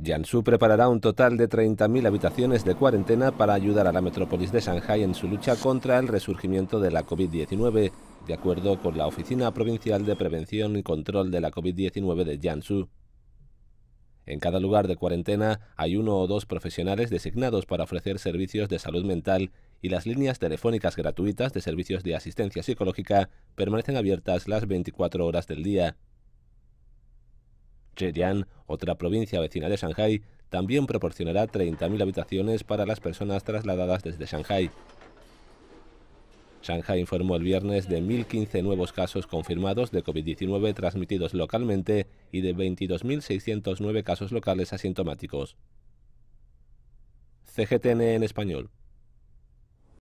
Jiangsu preparará un total de 30.000 habitaciones de cuarentena para ayudar a la metrópolis de Shanghai en su lucha contra el resurgimiento de la COVID-19, de acuerdo con la Oficina Provincial de Prevención y Control de la COVID-19 de Jiangsu. En cada lugar de cuarentena hay uno o dos profesionales designados para ofrecer servicios de salud mental y las líneas telefónicas gratuitas de servicios de asistencia psicológica permanecen abiertas las 24 horas del día. Zhejiang, otra provincia vecina de Shanghái, también proporcionará 30.000 habitaciones para las personas trasladadas desde Shanghái. Shanghái informó el viernes de 1.015 nuevos casos confirmados de COVID-19 transmitidos localmente y de 22.609 casos locales asintomáticos. CGTN en español.